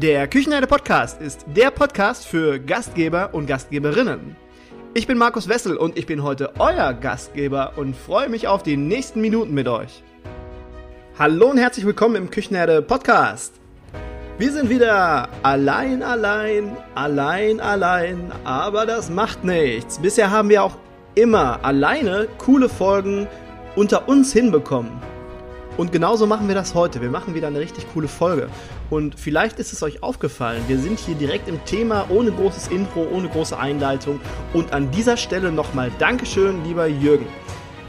Der Küchenherde Podcast ist der Podcast für Gastgeber und Gastgeberinnen. Ich bin Markus Wessel und ich bin heute euer Gastgeber und freue mich auf die nächsten Minuten mit euch. Hallo und herzlich willkommen im Küchenherde Podcast. Wir sind wieder allein, allein, allein, allein, aber das macht nichts. Bisher haben wir auch immer alleine coole Folgen unter uns hinbekommen. Und genauso machen wir das heute. Wir machen wieder eine richtig coole Folge. Und vielleicht ist es euch aufgefallen, wir sind hier direkt im Thema, ohne großes Intro, ohne große Einleitung. Und an dieser Stelle nochmal Dankeschön, lieber Jürgen.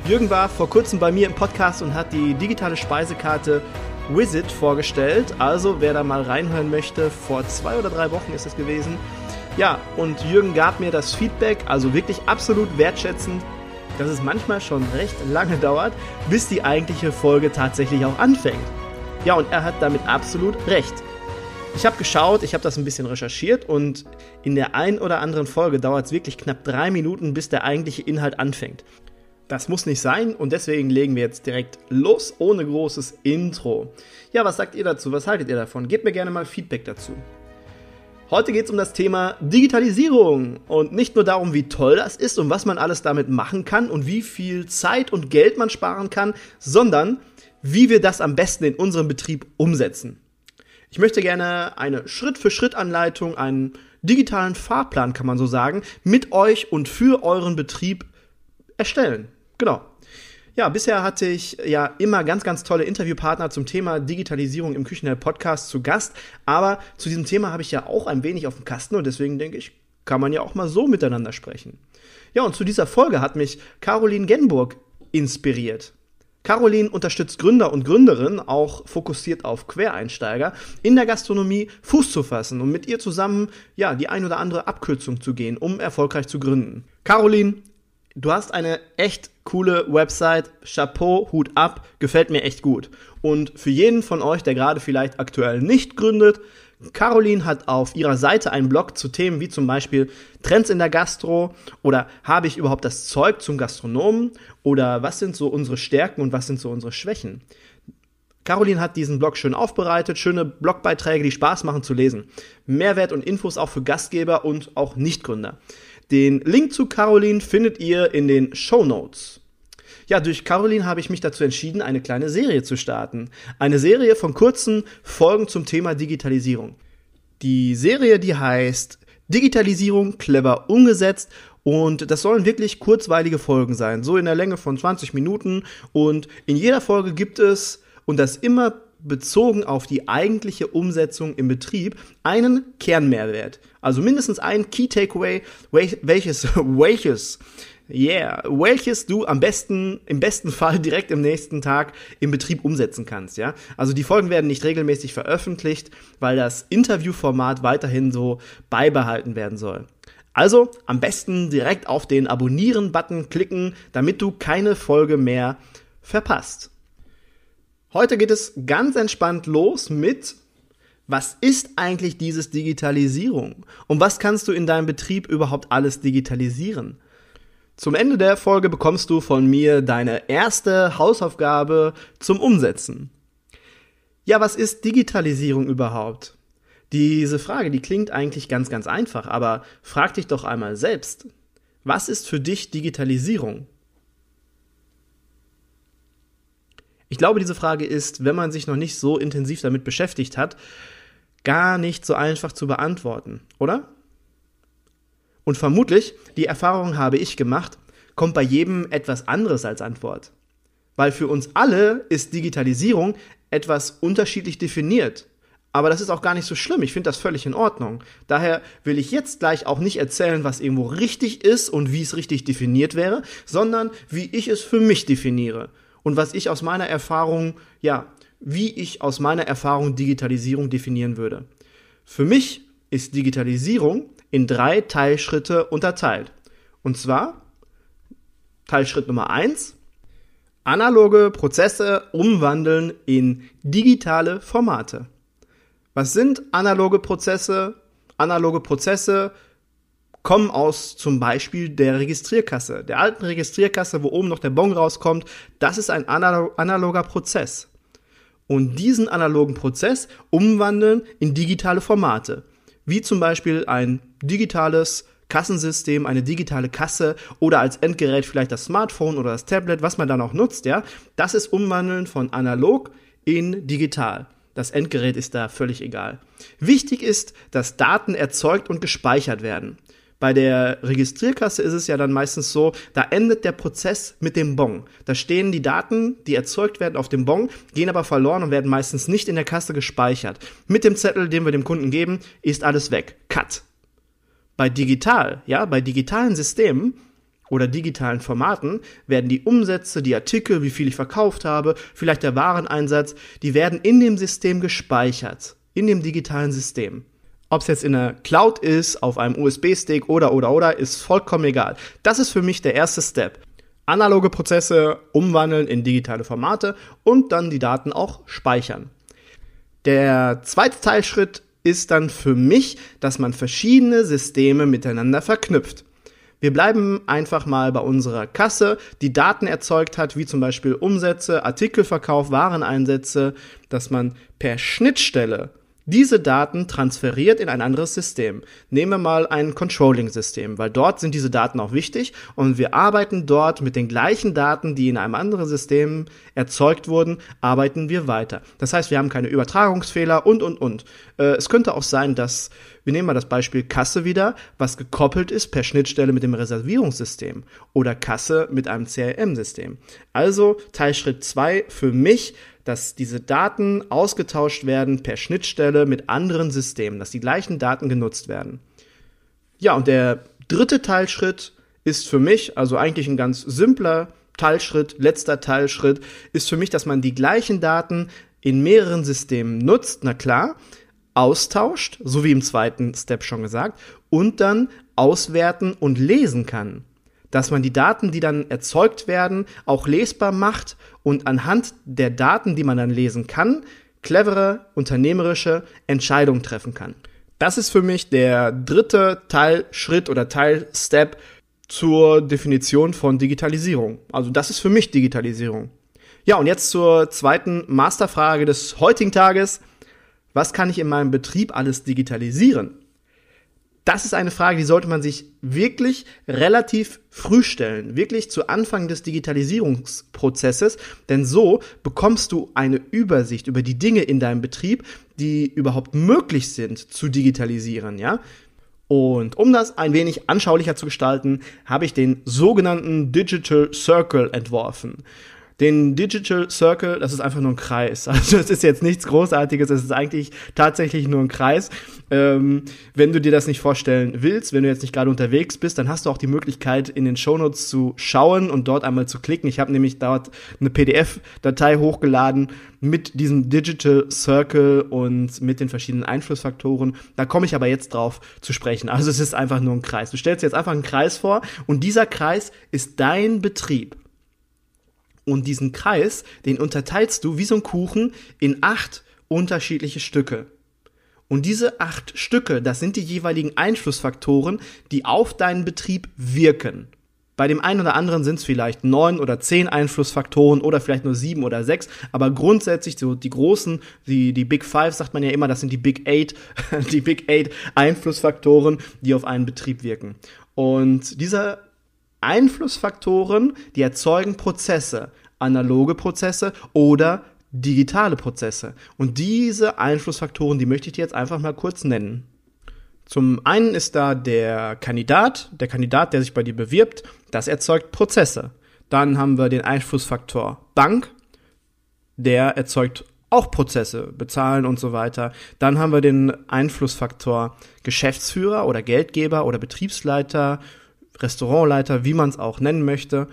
Jürgen war vor kurzem bei mir im Podcast und hat die digitale Speisekarte Wizard vorgestellt. Also wer da mal reinhören möchte, vor zwei oder drei Wochen ist es gewesen. Ja, und Jürgen gab mir das Feedback, also wirklich absolut wertschätzend dass es manchmal schon recht lange dauert, bis die eigentliche Folge tatsächlich auch anfängt. Ja, und er hat damit absolut recht. Ich habe geschaut, ich habe das ein bisschen recherchiert und in der einen oder anderen Folge dauert es wirklich knapp drei Minuten, bis der eigentliche Inhalt anfängt. Das muss nicht sein und deswegen legen wir jetzt direkt los ohne großes Intro. Ja, was sagt ihr dazu? Was haltet ihr davon? Gebt mir gerne mal Feedback dazu. Heute geht es um das Thema Digitalisierung und nicht nur darum, wie toll das ist und was man alles damit machen kann und wie viel Zeit und Geld man sparen kann, sondern wie wir das am besten in unserem Betrieb umsetzen. Ich möchte gerne eine Schritt-für-Schritt-Anleitung, einen digitalen Fahrplan, kann man so sagen, mit euch und für euren Betrieb erstellen. Genau. Ja, bisher hatte ich ja immer ganz, ganz tolle Interviewpartner zum Thema Digitalisierung im Küchenherd Podcast zu Gast. Aber zu diesem Thema habe ich ja auch ein wenig auf dem Kasten und deswegen denke ich, kann man ja auch mal so miteinander sprechen. Ja, und zu dieser Folge hat mich Caroline Genburg inspiriert. Caroline unterstützt Gründer und Gründerinnen, auch fokussiert auf Quereinsteiger, in der Gastronomie Fuß zu fassen und mit ihr zusammen ja die ein oder andere Abkürzung zu gehen, um erfolgreich zu gründen. Caroline, du hast eine echt coole Website. Chapeau, Hut ab, gefällt mir echt gut. Und für jeden von euch, der gerade vielleicht aktuell nicht gründet, Caroline hat auf ihrer Seite einen Blog zu Themen wie zum Beispiel Trends in der Gastro oder habe ich überhaupt das Zeug zum Gastronomen oder was sind so unsere Stärken und was sind so unsere Schwächen. Caroline hat diesen Blog schön aufbereitet, schöne Blogbeiträge, die Spaß machen zu lesen. Mehrwert und Infos auch für Gastgeber und auch Nichtgründer. Den Link zu Caroline findet ihr in den Show Notes. Ja, durch Caroline habe ich mich dazu entschieden, eine kleine Serie zu starten. Eine Serie von kurzen Folgen zum Thema Digitalisierung. Die Serie, die heißt Digitalisierung clever umgesetzt und das sollen wirklich kurzweilige Folgen sein, so in der Länge von 20 Minuten und in jeder Folge gibt es und das immer bezogen auf die eigentliche Umsetzung im Betrieb einen Kernmehrwert. Also mindestens ein Key Takeaway, welches, welches, yeah, welches du am besten, im besten Fall direkt im nächsten Tag im Betrieb umsetzen kannst, ja. Also die Folgen werden nicht regelmäßig veröffentlicht, weil das Interviewformat weiterhin so beibehalten werden soll. Also am besten direkt auf den Abonnieren-Button klicken, damit du keine Folge mehr verpasst. Heute geht es ganz entspannt los mit was ist eigentlich dieses Digitalisierung? Und was kannst du in deinem Betrieb überhaupt alles digitalisieren? Zum Ende der Folge bekommst du von mir deine erste Hausaufgabe zum Umsetzen. Ja, was ist Digitalisierung überhaupt? Diese Frage, die klingt eigentlich ganz, ganz einfach, aber frag dich doch einmal selbst. Was ist für dich Digitalisierung? Ich glaube, diese Frage ist, wenn man sich noch nicht so intensiv damit beschäftigt hat, gar nicht so einfach zu beantworten, oder? Und vermutlich, die Erfahrung habe ich gemacht, kommt bei jedem etwas anderes als Antwort. Weil für uns alle ist Digitalisierung etwas unterschiedlich definiert. Aber das ist auch gar nicht so schlimm. Ich finde das völlig in Ordnung. Daher will ich jetzt gleich auch nicht erzählen, was irgendwo richtig ist und wie es richtig definiert wäre, sondern wie ich es für mich definiere und was ich aus meiner Erfahrung, ja, wie ich aus meiner Erfahrung Digitalisierung definieren würde. Für mich ist Digitalisierung in drei Teilschritte unterteilt. Und zwar Teilschritt Nummer eins: analoge Prozesse umwandeln in digitale Formate. Was sind analoge Prozesse? Analoge Prozesse kommen aus zum Beispiel der Registrierkasse, der alten Registrierkasse, wo oben noch der Bon rauskommt. Das ist ein analoger Prozess. Und diesen analogen Prozess umwandeln in digitale Formate, wie zum Beispiel ein digitales Kassensystem, eine digitale Kasse oder als Endgerät vielleicht das Smartphone oder das Tablet, was man dann auch nutzt, ja, das ist Umwandeln von analog in digital. Das Endgerät ist da völlig egal. Wichtig ist, dass Daten erzeugt und gespeichert werden. Bei der Registrierkasse ist es ja dann meistens so, da endet der Prozess mit dem Bon. Da stehen die Daten, die erzeugt werden auf dem Bon, gehen aber verloren und werden meistens nicht in der Kasse gespeichert. Mit dem Zettel, den wir dem Kunden geben, ist alles weg. Cut. Bei digital, ja, bei digitalen Systemen oder digitalen Formaten werden die Umsätze, die Artikel, wie viel ich verkauft habe, vielleicht der Wareneinsatz, die werden in dem System gespeichert, in dem digitalen System. Ob es jetzt in der Cloud ist, auf einem USB-Stick oder oder oder, ist vollkommen egal. Das ist für mich der erste Step. Analoge Prozesse umwandeln in digitale Formate und dann die Daten auch speichern. Der zweite Teilschritt ist dann für mich, dass man verschiedene Systeme miteinander verknüpft. Wir bleiben einfach mal bei unserer Kasse, die Daten erzeugt hat, wie zum Beispiel Umsätze, Artikelverkauf, Wareneinsätze, dass man per Schnittstelle diese Daten transferiert in ein anderes System. Nehmen wir mal ein Controlling-System, weil dort sind diese Daten auch wichtig und wir arbeiten dort mit den gleichen Daten, die in einem anderen System erzeugt wurden, arbeiten wir weiter. Das heißt, wir haben keine Übertragungsfehler und, und, und. Äh, es könnte auch sein, dass, wir nehmen mal das Beispiel Kasse wieder, was gekoppelt ist per Schnittstelle mit dem Reservierungssystem oder Kasse mit einem CRM-System. Also Teilschritt zwei für mich dass diese Daten ausgetauscht werden per Schnittstelle mit anderen Systemen, dass die gleichen Daten genutzt werden. Ja, und der dritte Teilschritt ist für mich, also eigentlich ein ganz simpler Teilschritt, letzter Teilschritt, ist für mich, dass man die gleichen Daten in mehreren Systemen nutzt, na klar, austauscht, so wie im zweiten Step schon gesagt, und dann auswerten und lesen kann dass man die Daten, die dann erzeugt werden, auch lesbar macht und anhand der Daten, die man dann lesen kann, clevere unternehmerische Entscheidungen treffen kann. Das ist für mich der dritte Teilschritt oder Teilstep zur Definition von Digitalisierung. Also das ist für mich Digitalisierung. Ja, und jetzt zur zweiten Masterfrage des heutigen Tages. Was kann ich in meinem Betrieb alles digitalisieren? Das ist eine Frage, die sollte man sich wirklich relativ früh stellen, wirklich zu Anfang des Digitalisierungsprozesses, denn so bekommst du eine Übersicht über die Dinge in deinem Betrieb, die überhaupt möglich sind zu digitalisieren, ja? Und um das ein wenig anschaulicher zu gestalten, habe ich den sogenannten Digital Circle entworfen. Den Digital Circle, das ist einfach nur ein Kreis. Also es ist jetzt nichts Großartiges, es ist eigentlich tatsächlich nur ein Kreis. Ähm, wenn du dir das nicht vorstellen willst, wenn du jetzt nicht gerade unterwegs bist, dann hast du auch die Möglichkeit, in den Shownotes zu schauen und dort einmal zu klicken. Ich habe nämlich dort eine PDF-Datei hochgeladen mit diesem Digital Circle und mit den verschiedenen Einflussfaktoren. Da komme ich aber jetzt drauf zu sprechen. Also es ist einfach nur ein Kreis. Du stellst dir jetzt einfach einen Kreis vor und dieser Kreis ist dein Betrieb. Und diesen Kreis, den unterteilst du wie so ein Kuchen in acht unterschiedliche Stücke. Und diese acht Stücke, das sind die jeweiligen Einflussfaktoren, die auf deinen Betrieb wirken. Bei dem einen oder anderen sind es vielleicht neun oder zehn Einflussfaktoren oder vielleicht nur sieben oder sechs, aber grundsätzlich so die großen, die, die Big Five sagt man ja immer, das sind die Big Eight, die Big Eight Einflussfaktoren, die auf einen Betrieb wirken. Und dieser Einflussfaktoren, die erzeugen Prozesse, analoge Prozesse oder digitale Prozesse. Und diese Einflussfaktoren, die möchte ich dir jetzt einfach mal kurz nennen. Zum einen ist da der Kandidat, der Kandidat, der sich bei dir bewirbt, das erzeugt Prozesse. Dann haben wir den Einflussfaktor Bank, der erzeugt auch Prozesse, bezahlen und so weiter. Dann haben wir den Einflussfaktor Geschäftsführer oder Geldgeber oder Betriebsleiter, Restaurantleiter, wie man es auch nennen möchte.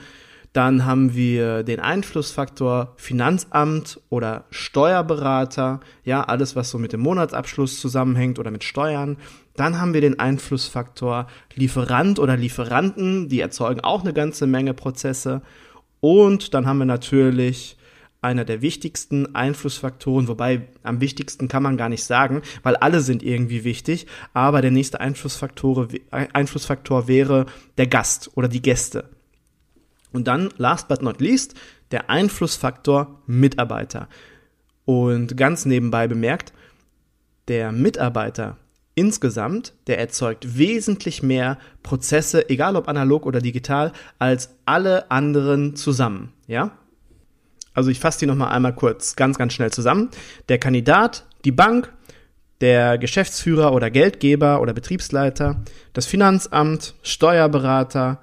Dann haben wir den Einflussfaktor Finanzamt oder Steuerberater, ja, alles, was so mit dem Monatsabschluss zusammenhängt oder mit Steuern. Dann haben wir den Einflussfaktor Lieferant oder Lieferanten, die erzeugen auch eine ganze Menge Prozesse. Und dann haben wir natürlich einer der wichtigsten Einflussfaktoren, wobei am wichtigsten kann man gar nicht sagen, weil alle sind irgendwie wichtig, aber der nächste Einflussfaktor wäre der Gast oder die Gäste. Und dann, last but not least, der Einflussfaktor Mitarbeiter. Und ganz nebenbei bemerkt, der Mitarbeiter insgesamt, der erzeugt wesentlich mehr Prozesse, egal ob analog oder digital, als alle anderen zusammen. Ja? Also ich fasse die nochmal einmal kurz ganz, ganz schnell zusammen. Der Kandidat, die Bank, der Geschäftsführer oder Geldgeber oder Betriebsleiter, das Finanzamt, Steuerberater,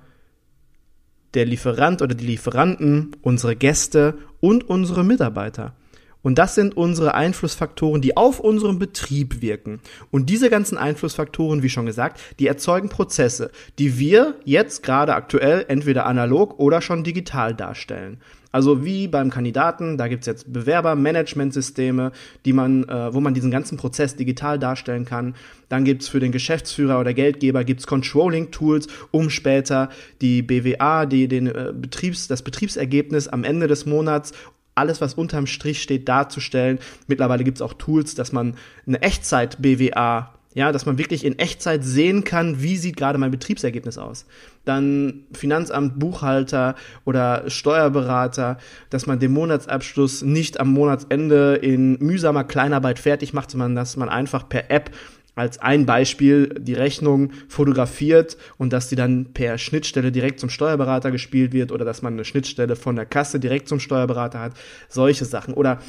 der Lieferant oder die Lieferanten, unsere Gäste und unsere Mitarbeiter. Und das sind unsere Einflussfaktoren, die auf unseren Betrieb wirken. Und diese ganzen Einflussfaktoren, wie schon gesagt, die erzeugen Prozesse, die wir jetzt gerade aktuell entweder analog oder schon digital darstellen. Also wie beim Kandidaten, da gibt es jetzt Bewerbermanagementsysteme, die man, äh, wo man diesen ganzen Prozess digital darstellen kann. Dann gibt es für den Geschäftsführer oder Geldgeber gibt's Controlling-Tools, um später die BWA, die, den, äh, Betriebs, das Betriebsergebnis am Ende des Monats alles, was unterm Strich steht, darzustellen. Mittlerweile gibt es auch Tools, dass man eine Echtzeit-BWA ja, dass man wirklich in Echtzeit sehen kann, wie sieht gerade mein Betriebsergebnis aus. Dann Finanzamt, Buchhalter oder Steuerberater, dass man den Monatsabschluss nicht am Monatsende in mühsamer Kleinarbeit fertig macht, sondern dass man einfach per App als ein Beispiel die Rechnung fotografiert und dass die dann per Schnittstelle direkt zum Steuerberater gespielt wird oder dass man eine Schnittstelle von der Kasse direkt zum Steuerberater hat, solche Sachen. Oder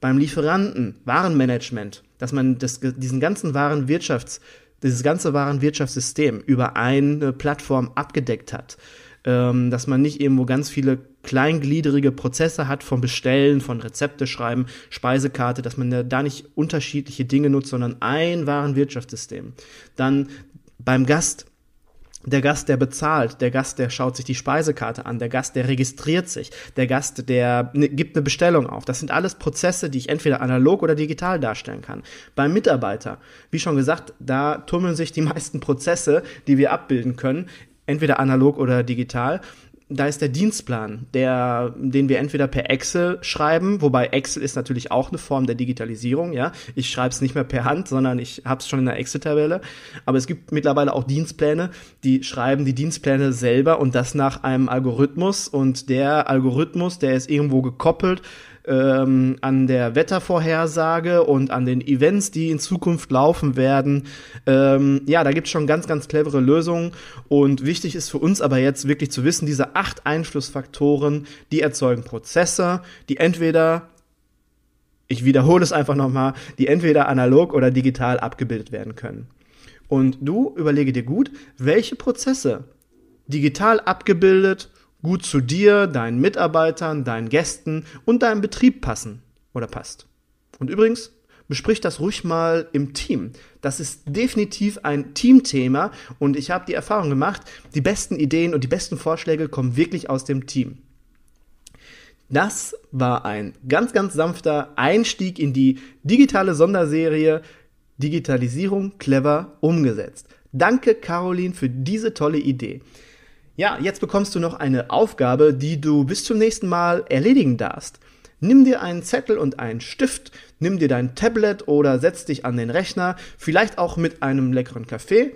beim Lieferanten, Warenmanagement, dass man das, diesen ganzen Warenwirtschafts, dieses ganze Warenwirtschaftssystem über eine Plattform abgedeckt hat. Ähm, dass man nicht irgendwo ganz viele kleingliedrige Prozesse hat vom Bestellen, von Rezepte schreiben, Speisekarte, dass man da nicht unterschiedliche Dinge nutzt, sondern ein Warenwirtschaftssystem. Dann beim Gast der Gast, der bezahlt, der Gast, der schaut sich die Speisekarte an, der Gast, der registriert sich, der Gast, der ne, gibt eine Bestellung auf. Das sind alles Prozesse, die ich entweder analog oder digital darstellen kann. Beim Mitarbeiter, wie schon gesagt, da tummeln sich die meisten Prozesse, die wir abbilden können, entweder analog oder digital da ist der Dienstplan, der, den wir entweder per Excel schreiben, wobei Excel ist natürlich auch eine Form der Digitalisierung, ja. Ich schreibe es nicht mehr per Hand, sondern ich habe es schon in der Excel-Tabelle. Aber es gibt mittlerweile auch Dienstpläne, die schreiben die Dienstpläne selber und das nach einem Algorithmus. Und der Algorithmus, der ist irgendwo gekoppelt ähm, an der Wettervorhersage und an den Events, die in Zukunft laufen werden. Ähm, ja, da gibt es schon ganz, ganz clevere Lösungen. Und wichtig ist für uns aber jetzt wirklich zu wissen, diese acht Einflussfaktoren, die erzeugen Prozesse, die entweder ich wiederhole es einfach nochmal, die entweder analog oder digital abgebildet werden können. Und du überlege dir gut, welche Prozesse digital abgebildet gut zu dir, deinen Mitarbeitern, deinen Gästen und deinem Betrieb passen oder passt. Und übrigens, besprich das ruhig mal im Team. Das ist definitiv ein Teamthema und ich habe die Erfahrung gemacht, die besten Ideen und die besten Vorschläge kommen wirklich aus dem Team. Das war ein ganz, ganz sanfter Einstieg in die digitale Sonderserie Digitalisierung clever umgesetzt. Danke, Caroline, für diese tolle Idee. Ja, jetzt bekommst du noch eine Aufgabe, die du bis zum nächsten Mal erledigen darfst. Nimm dir einen Zettel und einen Stift, nimm dir dein Tablet oder setz dich an den Rechner, vielleicht auch mit einem leckeren Kaffee.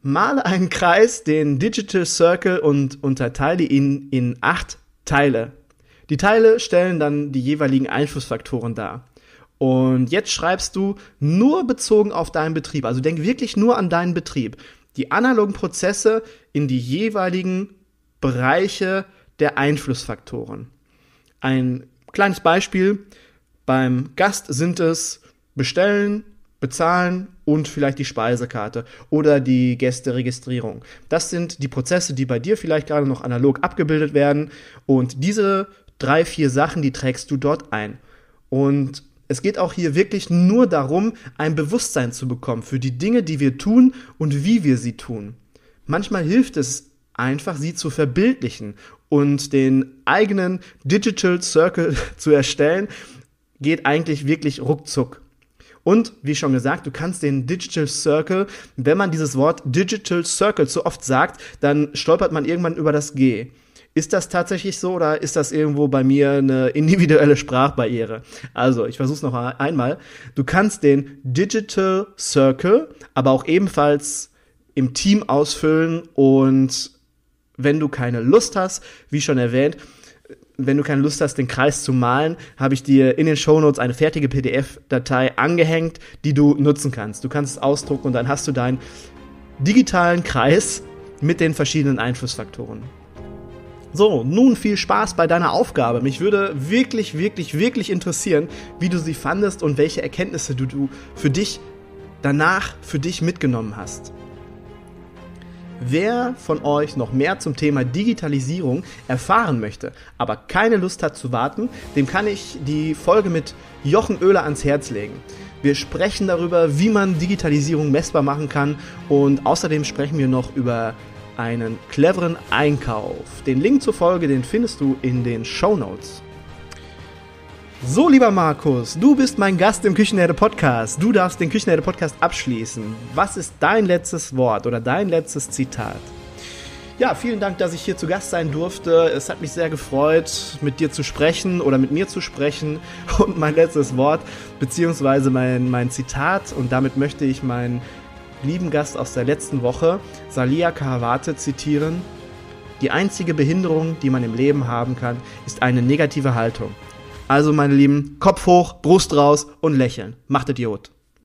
Male einen Kreis, den Digital Circle und unterteile ihn in acht Teile. Die Teile stellen dann die jeweiligen Einflussfaktoren dar. Und jetzt schreibst du nur bezogen auf deinen Betrieb. Also denk wirklich nur an deinen Betrieb die analogen Prozesse in die jeweiligen Bereiche der Einflussfaktoren. Ein kleines Beispiel. Beim Gast sind es bestellen, bezahlen und vielleicht die Speisekarte oder die Gästeregistrierung. Das sind die Prozesse, die bei dir vielleicht gerade noch analog abgebildet werden und diese drei, vier Sachen, die trägst du dort ein. Und es geht auch hier wirklich nur darum, ein Bewusstsein zu bekommen für die Dinge, die wir tun und wie wir sie tun. Manchmal hilft es einfach, sie zu verbildlichen und den eigenen Digital Circle zu erstellen, geht eigentlich wirklich ruckzuck. Und wie schon gesagt, du kannst den Digital Circle, wenn man dieses Wort Digital Circle zu oft sagt, dann stolpert man irgendwann über das G. Ist das tatsächlich so oder ist das irgendwo bei mir eine individuelle Sprachbarriere? Also, ich versuche es noch einmal. Du kannst den Digital Circle aber auch ebenfalls im Team ausfüllen und wenn du keine Lust hast, wie schon erwähnt, wenn du keine Lust hast, den Kreis zu malen, habe ich dir in den Shownotes eine fertige PDF-Datei angehängt, die du nutzen kannst. Du kannst es ausdrucken und dann hast du deinen digitalen Kreis mit den verschiedenen Einflussfaktoren. So, nun viel Spaß bei deiner Aufgabe. Mich würde wirklich, wirklich, wirklich interessieren, wie du sie fandest und welche Erkenntnisse du, du für dich danach für dich mitgenommen hast. Wer von euch noch mehr zum Thema Digitalisierung erfahren möchte, aber keine Lust hat zu warten, dem kann ich die Folge mit Jochen Oehler ans Herz legen. Wir sprechen darüber, wie man Digitalisierung messbar machen kann und außerdem sprechen wir noch über einen cleveren Einkauf. Den Link zur Folge, den findest du in den Show Notes. So, lieber Markus, du bist mein Gast im Küchenherde Podcast. Du darfst den Küchenherde Podcast abschließen. Was ist dein letztes Wort oder dein letztes Zitat? Ja, vielen Dank, dass ich hier zu Gast sein durfte. Es hat mich sehr gefreut, mit dir zu sprechen oder mit mir zu sprechen. Und mein letztes Wort, beziehungsweise mein, mein Zitat, und damit möchte ich meinen lieben Gast aus der letzten Woche, Salia Kahawate, zitieren: Die einzige Behinderung, die man im Leben haben kann, ist eine negative Haltung. Also, meine Lieben, Kopf hoch, Brust raus und lächeln. Macht Idiot.